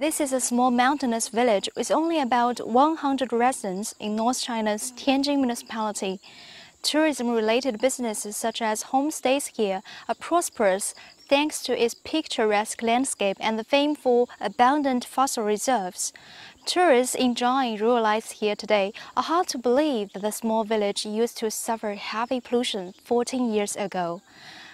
This is a small mountainous village with only about 100 residents in North China's Tianjin municipality. Tourism-related businesses such as homestays here are prosperous thanks to its picturesque landscape and the famous abundant fossil reserves. Tourists enjoying rural life here today are hard to believe that the small village used to suffer heavy pollution 14 years ago.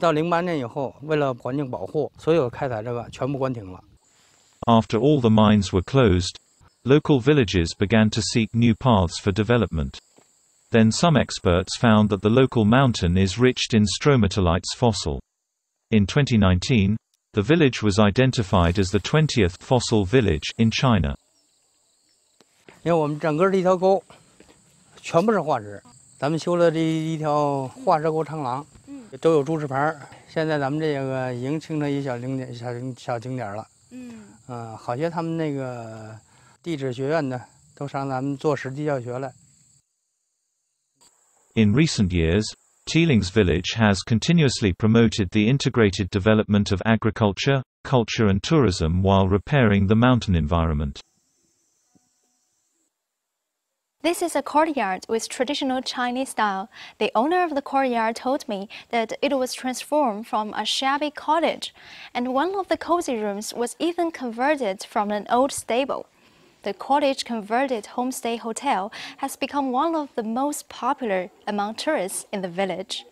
到零八年以后，为了环境保护，所有开采这个全部关停了。After all the mines were closed, local villages began to seek new paths for development. Then some experts found that the local mountain is rich in stromatolites fossil. In 2019, the village was identified as the 20th fossil village in China. 因为我们整个这条沟全部是化石，咱们修了这一条化石沟长廊。都有指示牌现在咱们这个已经清成一小景点、小小景点了。嗯，好些他们那个地质学院的都上咱们做实地教学了。In recent years, Teeling's Village has continuously promoted the integrated development of agriculture, culture, and tourism while repairing the mountain environment. This is a courtyard with traditional Chinese style. The owner of the courtyard told me that it was transformed from a shabby cottage, and one of the cozy rooms was even converted from an old stable. The cottage converted homestay hotel has become one of the most popular among tourists in the village.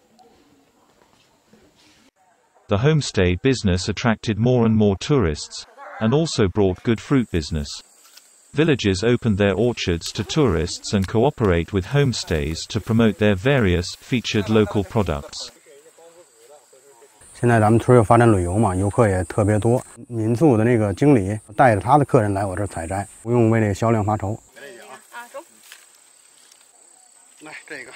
The homestay business attracted more and more tourists, and also brought good fruit business. Villages open their orchards to tourists and cooperate with homestays to promote their various, featured local products. 现在咱们村又发展旅游嘛，游客也特别多。民宿的那个经理带着他的客人来我这采摘，不用为这销量发愁。啊，中。来这个。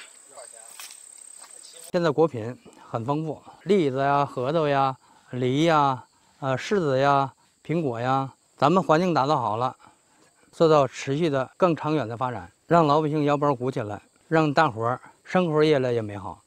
现在果品很丰富，栗子呀、核桃呀、梨呀、呃柿子呀、苹果呀，咱们环境打造好了，做到持续的、更长远的发展，让老百姓腰包鼓起来，让大伙儿生活越来越美好。